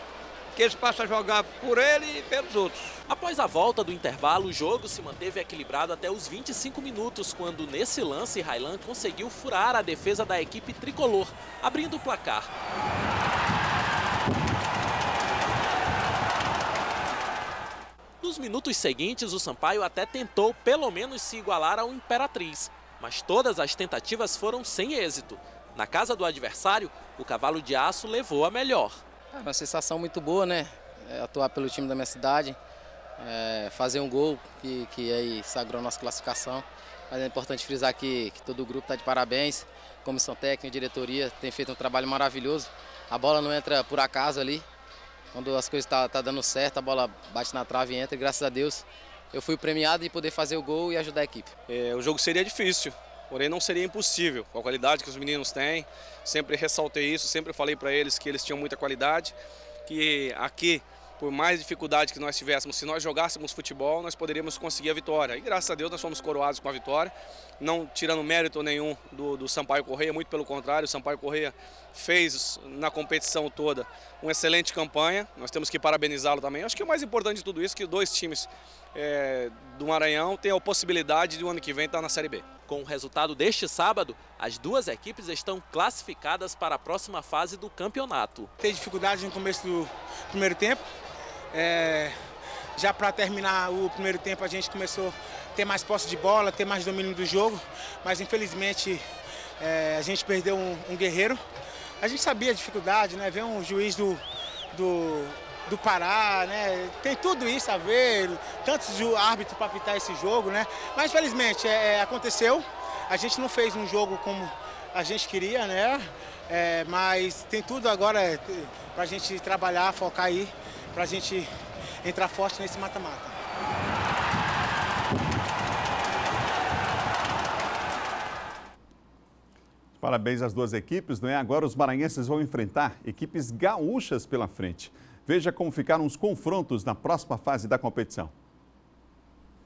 Que eles passam a jogar por ele e pelos outros. Após a volta do intervalo, o jogo se manteve equilibrado até os 25 minutos, quando nesse lance Railan conseguiu furar a defesa da equipe tricolor, abrindo o placar. Nos minutos seguintes, o Sampaio até tentou pelo menos se igualar ao Imperatriz, mas todas as tentativas foram sem êxito. Na casa do adversário, o cavalo de aço levou a melhor. É uma sensação muito boa, né? É, atuar pelo time da minha cidade, é, fazer um gol que, que aí sagrou nossa classificação. Mas é importante frisar que, que todo o grupo está de parabéns. Comissão técnica, diretoria, tem feito um trabalho maravilhoso. A bola não entra por acaso ali. Quando as coisas estão tá, tá dando certo, a bola bate na trave e entra. E graças a Deus eu fui premiado de poder fazer o gol e ajudar a equipe. É, o jogo seria difícil, porém não seria impossível com a qualidade que os meninos têm. Sempre ressaltei isso, sempre falei para eles que eles tinham muita qualidade, que aqui por mais dificuldade que nós tivéssemos, se nós jogássemos futebol, nós poderíamos conseguir a vitória. E graças a Deus nós fomos coroados com a vitória, não tirando mérito nenhum do, do Sampaio Correia, muito pelo contrário, o Sampaio Correia fez na competição toda uma excelente campanha, nós temos que parabenizá-lo também. Acho que o mais importante de tudo isso é que dois times é, do Maranhão tenham a possibilidade de o um ano que vem estar na Série B. Com o resultado deste sábado, as duas equipes estão classificadas para a próxima fase do campeonato. Teve dificuldade no começo do primeiro tempo, é, já para terminar o primeiro tempo, a gente começou a ter mais posse de bola, ter mais domínio do jogo, mas infelizmente é, a gente perdeu um, um, guerreiro. A gente sabia a dificuldade, né? Ver um juiz do, do, do Pará, né? Tem tudo isso a ver, tantos árbitros para apitar esse jogo, né? Mas infelizmente é, é, aconteceu. A gente não fez um jogo como a gente queria, né? É, mas tem tudo agora é, para a gente trabalhar, focar aí para a gente entrar forte nesse mata-mata. Parabéns às duas equipes, não é? Agora os maranhenses vão enfrentar equipes gaúchas pela frente. Veja como ficaram os confrontos na próxima fase da competição.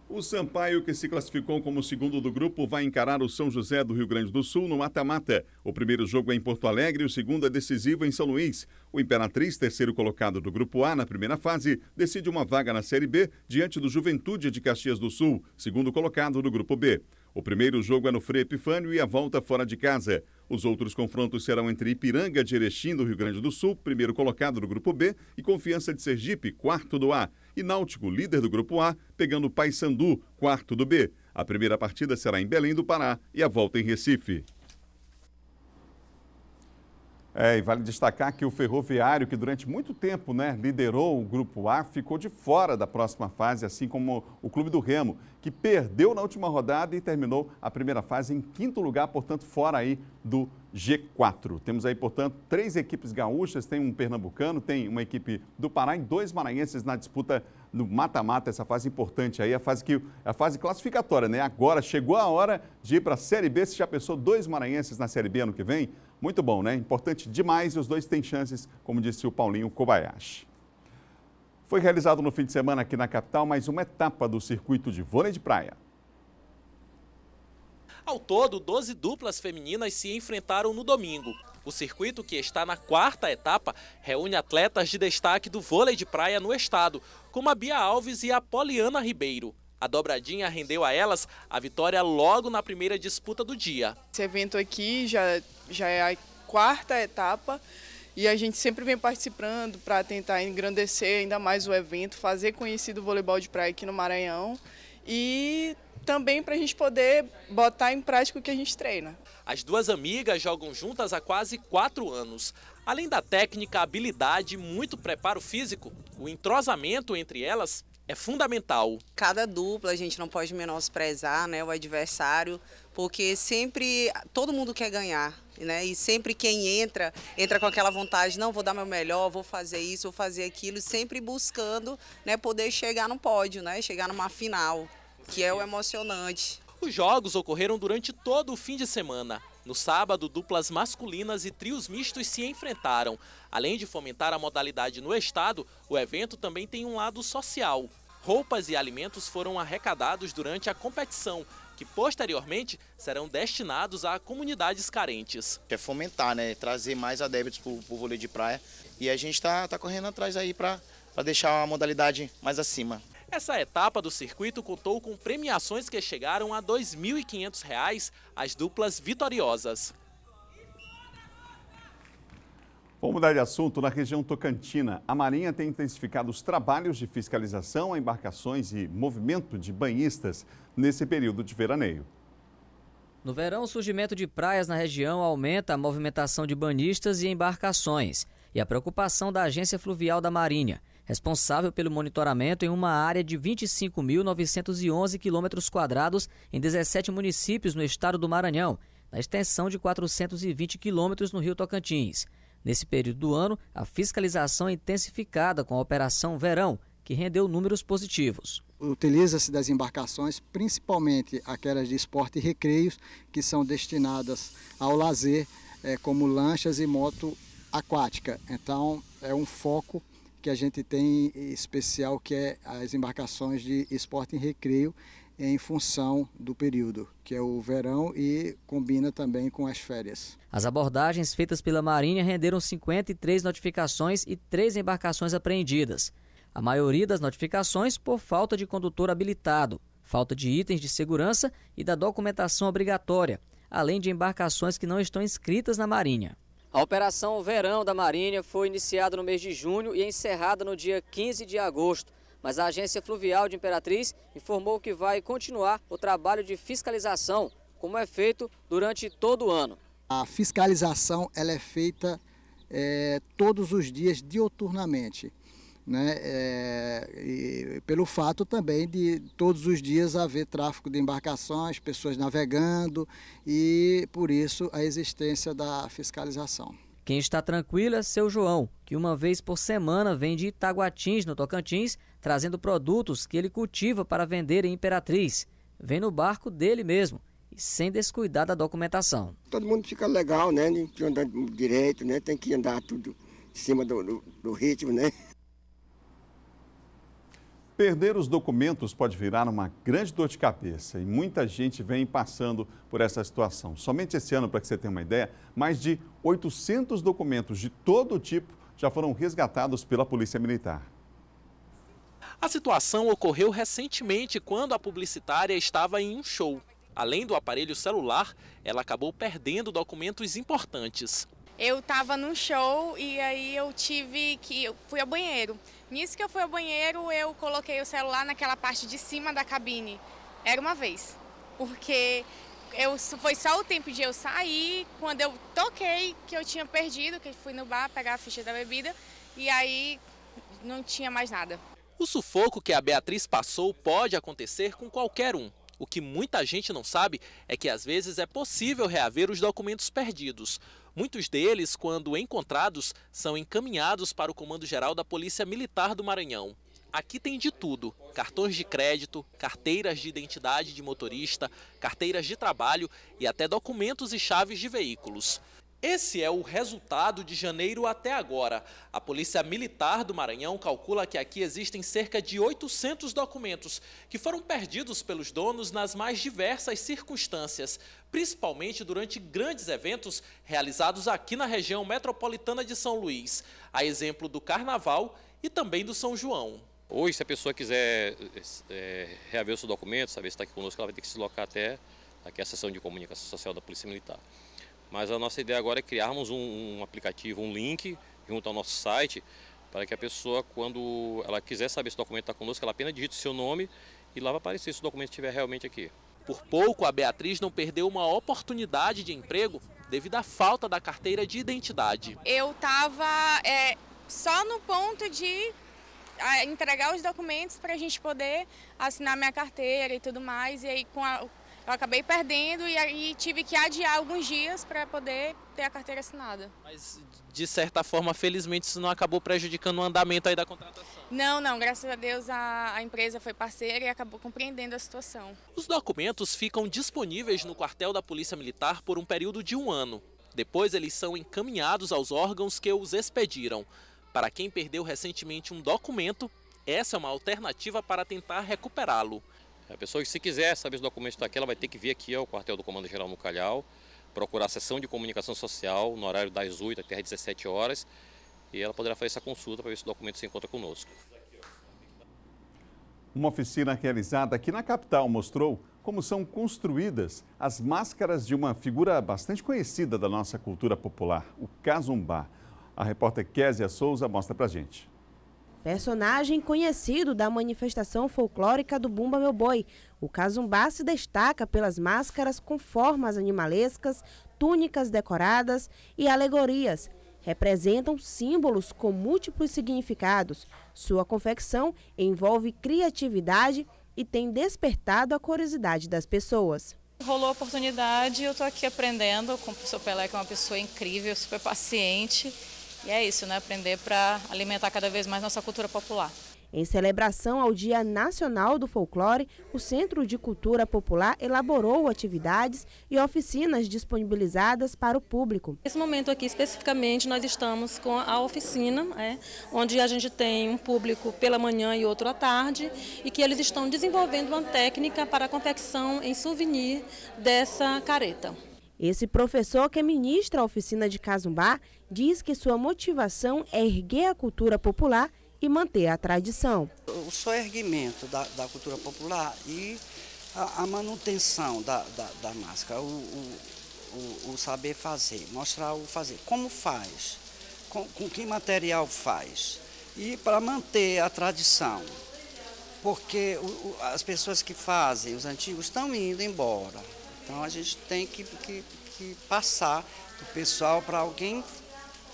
O Sampaio, que se classificou como segundo do grupo, vai encarar o São José do Rio Grande do Sul no mata-mata. O primeiro jogo é em Porto Alegre, o segundo é decisivo em São Luís. O Imperatriz, terceiro colocado do grupo A na primeira fase, decide uma vaga na Série B diante do Juventude de Caxias do Sul, segundo colocado do grupo B. O primeiro jogo é no Frei Epifânio e a volta fora de casa. Os outros confrontos serão entre Ipiranga de Erechim, do Rio Grande do Sul, primeiro colocado do grupo B, e Confiança de Sergipe, quarto do A e Náutico, líder do Grupo A, pegando Paysandu, quarto do B. A primeira partida será em Belém do Pará e a volta em Recife. É, e vale destacar que o ferroviário, que durante muito tempo né, liderou o Grupo A, ficou de fora da próxima fase, assim como o Clube do Remo, que perdeu na última rodada e terminou a primeira fase em quinto lugar, portanto, fora aí do G4. Temos aí, portanto, três equipes gaúchas, tem um pernambucano, tem uma equipe do Pará e dois maranhenses na disputa no mata-mata, essa fase importante aí, a fase, que, a fase classificatória, né? Agora chegou a hora de ir para a Série B, se já pensou dois maranhenses na Série B ano que vem, muito bom, né? Importante demais e os dois têm chances, como disse o Paulinho Kobayashi. Foi realizado no fim de semana aqui na capital mais uma etapa do circuito de vôlei de praia. Ao todo, 12 duplas femininas se enfrentaram no domingo. O circuito, que está na quarta etapa, reúne atletas de destaque do vôlei de praia no estado, como a Bia Alves e a Poliana Ribeiro. A dobradinha rendeu a elas a vitória logo na primeira disputa do dia. Esse evento aqui já, já é a quarta etapa e a gente sempre vem participando para tentar engrandecer ainda mais o evento, fazer conhecido o voleibol de praia aqui no Maranhão e também para a gente poder botar em prática o que a gente treina. As duas amigas jogam juntas há quase quatro anos. Além da técnica, habilidade, muito preparo físico, o entrosamento entre elas é fundamental. Cada dupla a gente não pode menosprezar né, o adversário, porque sempre todo mundo quer ganhar. Né? E sempre quem entra, entra com aquela vontade, não, vou dar meu melhor, vou fazer isso, vou fazer aquilo, sempre buscando né, poder chegar no pódio, né? chegar numa final, que é o emocionante. Os jogos ocorreram durante todo o fim de semana. No sábado, duplas masculinas e trios mistos se enfrentaram. Além de fomentar a modalidade no estado, o evento também tem um lado social. Roupas e alimentos foram arrecadados durante a competição, que posteriormente serão destinados a comunidades carentes. É fomentar, né? trazer mais adeptos para o vôlei de praia e a gente está tá correndo atrás aí para deixar a modalidade mais acima. Essa etapa do circuito contou com premiações que chegaram a R$ 2.500 às duplas vitoriosas. Vamos mudar de assunto. Na região Tocantina, a Marinha tem intensificado os trabalhos de fiscalização a embarcações e movimento de banhistas nesse período de veraneio. No verão, o surgimento de praias na região aumenta a movimentação de banhistas e embarcações e a preocupação da Agência Fluvial da Marinha responsável pelo monitoramento em uma área de 25.911 km em 17 municípios no estado do Maranhão, na extensão de 420 quilômetros no Rio Tocantins. Nesse período do ano, a fiscalização é intensificada com a Operação Verão, que rendeu números positivos. Utiliza-se das embarcações, principalmente aquelas de esporte e recreios, que são destinadas ao lazer, eh, como lanchas e moto aquática. Então, é um foco que a gente tem especial, que é as embarcações de esporte em recreio, em função do período, que é o verão, e combina também com as férias. As abordagens feitas pela Marinha renderam 53 notificações e três embarcações apreendidas. A maioria das notificações por falta de condutor habilitado, falta de itens de segurança e da documentação obrigatória, além de embarcações que não estão inscritas na Marinha. A Operação Verão da Marinha foi iniciada no mês de junho e encerrada no dia 15 de agosto. Mas a Agência Fluvial de Imperatriz informou que vai continuar o trabalho de fiscalização, como é feito durante todo o ano. A fiscalização ela é feita é, todos os dias dioturnamente né? É, pelo fato também de todos os dias haver tráfego de embarcações, pessoas navegando e por isso a existência da fiscalização. Quem está tranquilo é seu João, que uma vez por semana vem de Itaguatins, no Tocantins, trazendo produtos que ele cultiva para vender em Imperatriz. Vem no barco dele mesmo e sem descuidar da documentação. Todo mundo fica legal, né? Tem que andar direito, né? Tem que andar tudo em cima do, do, do ritmo, né? Perder os documentos pode virar uma grande dor de cabeça e muita gente vem passando por essa situação. Somente esse ano, para que você tenha uma ideia, mais de 800 documentos de todo tipo já foram resgatados pela Polícia Militar. A situação ocorreu recentemente quando a publicitária estava em um show. Além do aparelho celular, ela acabou perdendo documentos importantes eu tava num show e aí eu tive que. Eu fui ao banheiro. Nisso que eu fui ao banheiro, eu coloquei o celular naquela parte de cima da cabine. Era uma vez. Porque eu, foi só o tempo de eu sair, quando eu toquei que eu tinha perdido, que fui no bar pegar a ficha da bebida, e aí não tinha mais nada. O sufoco que a Beatriz passou pode acontecer com qualquer um. O que muita gente não sabe é que às vezes é possível reaver os documentos perdidos. Muitos deles, quando encontrados, são encaminhados para o Comando Geral da Polícia Militar do Maranhão. Aqui tem de tudo: cartões de crédito, carteiras de identidade de motorista, carteiras de trabalho e até documentos e chaves de veículos. Esse é o resultado de janeiro até agora. A Polícia Militar do Maranhão calcula que aqui existem cerca de 800 documentos que foram perdidos pelos donos nas mais diversas circunstâncias, principalmente durante grandes eventos realizados aqui na região metropolitana de São Luís, a exemplo do Carnaval e também do São João. Hoje, se a pessoa quiser é, reaver o seu documento, saber se está aqui conosco, ela vai ter que se deslocar até aqui a sessão de comunicação social da Polícia Militar. Mas a nossa ideia agora é criarmos um, um aplicativo, um link junto ao nosso site, para que a pessoa, quando ela quiser saber se o documento está conosco, ela apenas digite o seu nome e lá vai aparecer se o documento estiver realmente aqui. Por pouco, a Beatriz não perdeu uma oportunidade de emprego devido à falta da carteira de identidade. Eu estava é, só no ponto de entregar os documentos para a gente poder assinar minha carteira e tudo mais. E aí, com a, eu acabei perdendo e aí tive que adiar alguns dias para poder ter a carteira assinada. Mas, de certa forma, felizmente isso não acabou prejudicando o andamento aí da contratação? Não, não. Graças a Deus a, a empresa foi parceira e acabou compreendendo a situação. Os documentos ficam disponíveis no quartel da Polícia Militar por um período de um ano. Depois eles são encaminhados aos órgãos que os expediram. Para quem perdeu recentemente um documento, essa é uma alternativa para tentar recuperá-lo. A pessoa, se quiser saber se o documento está aqui, ela vai ter que vir aqui ao quartel do Comando Geral no Calhau, procurar a sessão de comunicação social no horário das 8 até as 17 horas e ela poderá fazer essa consulta para ver se o documento se encontra conosco. Uma oficina realizada aqui na capital mostrou como são construídas as máscaras de uma figura bastante conhecida da nossa cultura popular, o casumbá. A repórter Késia Souza mostra para gente personagem conhecido da manifestação folclórica do Bumba Meu Boi. O casumbá se destaca pelas máscaras com formas animalescas, túnicas decoradas e alegorias. Representam símbolos com múltiplos significados. Sua confecção envolve criatividade e tem despertado a curiosidade das pessoas. Rolou a oportunidade, eu estou aqui aprendendo com o professor Pelé, que é uma pessoa incrível, super paciente e é isso, né? Aprender para alimentar cada vez mais nossa cultura popular. Em celebração ao Dia Nacional do Folclore, o Centro de Cultura Popular elaborou atividades e oficinas disponibilizadas para o público. Nesse momento aqui, especificamente, nós estamos com a oficina, é, onde a gente tem um público pela manhã e outro à tarde, e que eles estão desenvolvendo uma técnica para a confecção em souvenir dessa careta. Esse professor que ministra a oficina de Casumbá diz que sua motivação é erguer a cultura popular e manter a tradição. O soerguimento da, da cultura popular e a, a manutenção da, da, da máscara, o, o, o, saber fazer, mostrar o fazer, como faz, com, com que material faz e para manter a tradição. Porque o, as pessoas que fazem, os antigos, estão indo embora. Então a gente tem que, que, que passar do pessoal para alguém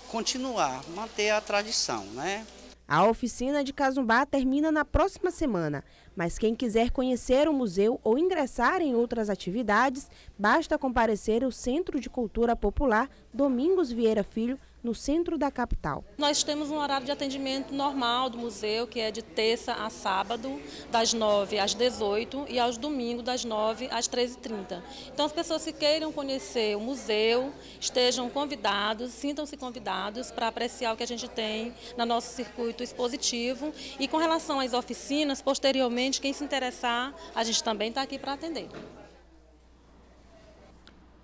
continuar, manter a tradição, né? A oficina de Casumbá termina na próxima semana, mas quem quiser conhecer o museu ou ingressar em outras atividades, basta comparecer ao Centro de Cultura Popular Domingos Vieira Filho, no centro da capital. Nós temos um horário de atendimento normal do museu, que é de terça a sábado, das 9 às 18 e aos domingos, das 9 às 13h30. Então, as pessoas que queiram conhecer o museu, estejam convidados, sintam-se convidados para apreciar o que a gente tem no nosso circuito expositivo. E com relação às oficinas, posteriormente, quem se interessar, a gente também está aqui para atender.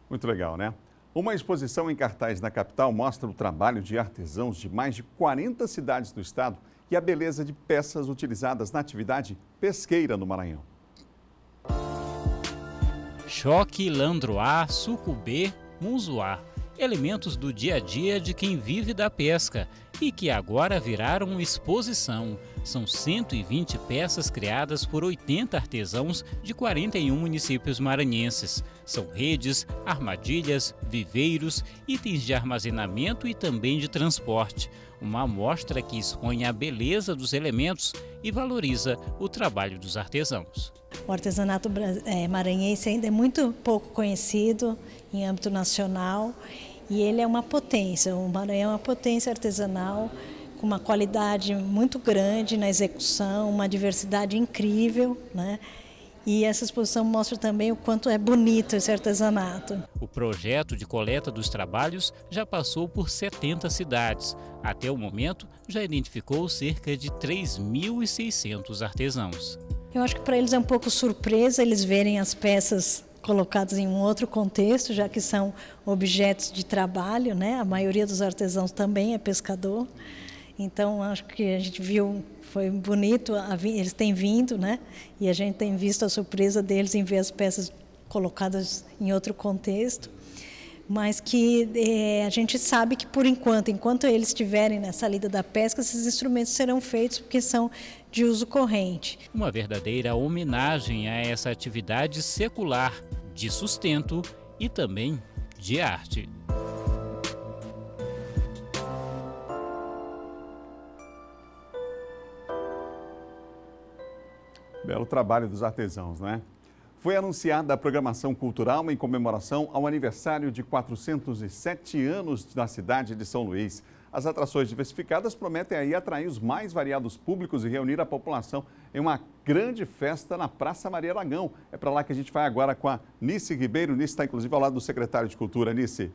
Muito legal, né? Uma exposição em cartaz na capital mostra o trabalho de artesãos de mais de 40 cidades do estado e a beleza de peças utilizadas na atividade pesqueira no Maranhão. Choque, landroá, sucubê, munzuá. Elementos do dia a dia de quem vive da pesca e que agora viraram exposição. São 120 peças criadas por 80 artesãos de 41 municípios maranhenses. São redes, armadilhas, viveiros, itens de armazenamento e também de transporte. Uma amostra que expõe a beleza dos elementos e valoriza o trabalho dos artesãos. O artesanato é, maranhense ainda é muito pouco conhecido em âmbito nacional e ele é uma potência. O Maranhão é uma potência artesanal com uma qualidade muito grande na execução, uma diversidade incrível, né? E essa exposição mostra também o quanto é bonito esse artesanato. O projeto de coleta dos trabalhos já passou por 70 cidades. Até o momento, já identificou cerca de 3.600 artesãos. Eu acho que para eles é um pouco surpresa eles verem as peças colocadas em um outro contexto, já que são objetos de trabalho, né? A maioria dos artesãos também é pescador. Então, acho que a gente viu, foi bonito, eles têm vindo, né? E a gente tem visto a surpresa deles em ver as peças colocadas em outro contexto. Mas que eh, a gente sabe que, por enquanto, enquanto eles estiverem nessa lida da pesca, esses instrumentos serão feitos porque são de uso corrente. Uma verdadeira homenagem a essa atividade secular de sustento e também de arte. Belo trabalho dos artesãos, né? Foi anunciada a programação cultural em comemoração ao aniversário de 407 anos da cidade de São Luís. As atrações diversificadas prometem aí atrair os mais variados públicos e reunir a população em uma grande festa na Praça Maria Lagão. É para lá que a gente vai agora com a Nice Ribeiro. Nice está inclusive ao lado do secretário de Cultura. Nice.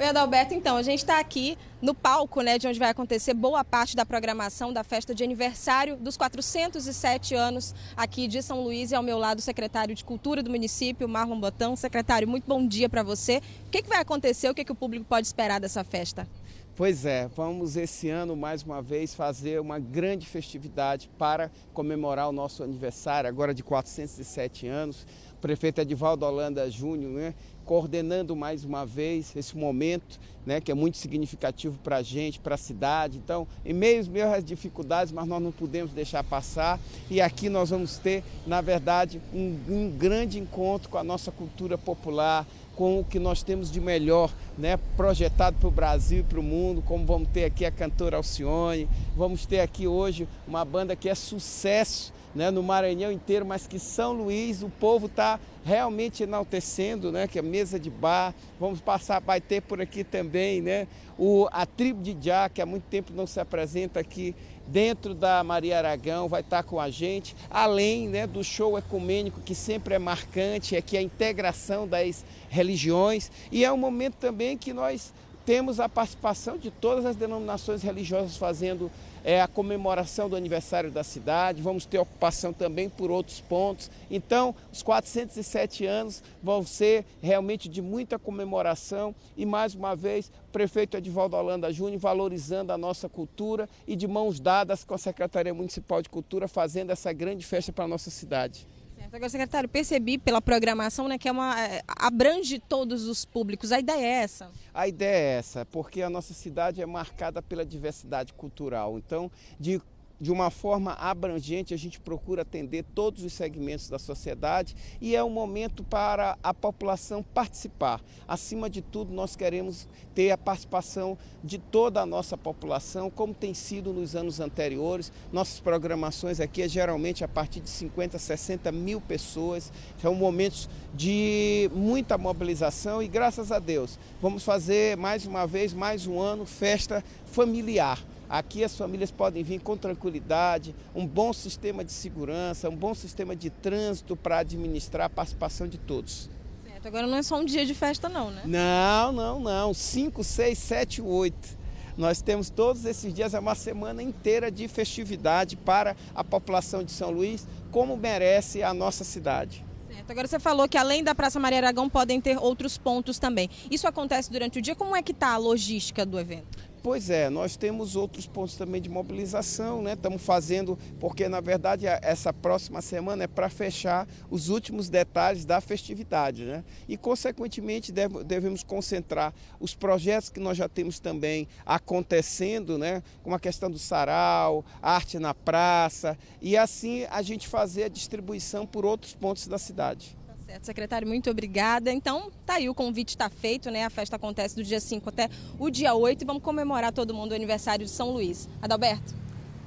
Oi, Adalberto. Então, a gente está aqui no palco, né, de onde vai acontecer boa parte da programação da festa de aniversário dos 407 anos aqui de São Luís. E ao meu lado, o secretário de Cultura do município, Marlon Botão. Secretário, muito bom dia para você. O que, que vai acontecer? O que, que o público pode esperar dessa festa? Pois é, vamos esse ano mais uma vez fazer uma grande festividade para comemorar o nosso aniversário, agora de 407 anos. O prefeito Edivaldo Holanda Júnior né, coordenando mais uma vez esse momento, né, que é muito significativo para a gente, para a cidade. Então, em meio às dificuldades, mas nós não podemos deixar passar. E aqui nós vamos ter, na verdade, um, um grande encontro com a nossa cultura popular, com o que nós temos de melhor, né, projetado para o Brasil e para o mundo, como vamos ter aqui a cantora Alcione, vamos ter aqui hoje uma banda que é sucesso né, no Maranhão inteiro, mas que São Luís, o povo está realmente enaltecendo, né, que a é mesa de bar, vamos passar, vai ter por aqui também, né, o, a tribo de Jah, que há muito tempo não se apresenta aqui dentro da Maria Aragão, vai estar com a gente, além né, do show ecumênico que sempre é marcante, é que é a integração das religiões, e é um momento também que nós temos a participação de todas as denominações religiosas fazendo é, a comemoração do aniversário da cidade, vamos ter ocupação também por outros pontos. Então, os 407 anos vão ser realmente de muita comemoração e, mais uma vez, o prefeito Edvaldo Holanda Júnior valorizando a nossa cultura e de mãos dadas com a Secretaria Municipal de Cultura, fazendo essa grande festa para a nossa cidade. Certo. Agora, secretário, percebi pela programação né, que é uma, é, abrange todos os públicos. A ideia é essa? A ideia é essa, porque a nossa cidade é marcada pela diversidade cultural. Então, de de uma forma abrangente, a gente procura atender todos os segmentos da sociedade e é um momento para a população participar. Acima de tudo, nós queremos ter a participação de toda a nossa população, como tem sido nos anos anteriores. Nossas programações aqui é geralmente a partir de 50, 60 mil pessoas. São momentos de muita mobilização e, graças a Deus, vamos fazer mais uma vez, mais um ano, festa familiar. Aqui as famílias podem vir com tranquilidade, um bom sistema de segurança, um bom sistema de trânsito para administrar a participação de todos. Certo, agora não é só um dia de festa não, né? Não, não, não. 5, 6, 7, 8. Nós temos todos esses dias é uma semana inteira de festividade para a população de São Luís, como merece a nossa cidade. Certo. Agora você falou que além da Praça Maria Aragão podem ter outros pontos também. Isso acontece durante o dia? Como é que está a logística do evento? Pois é, nós temos outros pontos também de mobilização, né? Estamos fazendo, porque na verdade essa próxima semana é para fechar os últimos detalhes da festividade, né? E consequentemente devemos concentrar os projetos que nós já temos também acontecendo, né? Como a questão do sarau, arte na praça, e assim a gente fazer a distribuição por outros pontos da cidade. Certo, secretário, muito obrigada. Então, tá aí, o convite está feito, né? A festa acontece do dia 5 até o dia 8 e vamos comemorar todo mundo o aniversário de São Luís. Adalberto.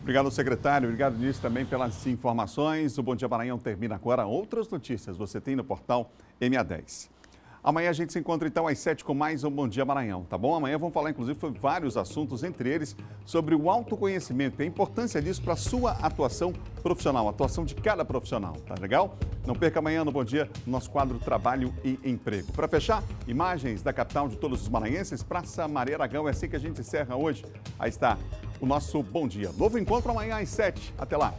Obrigado, secretário. Obrigado, Diniz, também pelas informações. O Bom Dia Maranhão termina agora. Outras notícias você tem no portal MA10. Amanhã a gente se encontra então às 7 com mais um Bom Dia Maranhão, tá bom? Amanhã vamos falar inclusive sobre vários assuntos, entre eles sobre o autoconhecimento e a importância disso para a sua atuação profissional, a atuação de cada profissional, tá legal? Não perca amanhã no Bom Dia no nosso quadro Trabalho e Emprego. Para fechar, imagens da capital de todos os maranhenses, Praça Maria Aragão, é assim que a gente encerra hoje. Aí está o nosso Bom Dia. Novo encontro amanhã às 7. Até lá!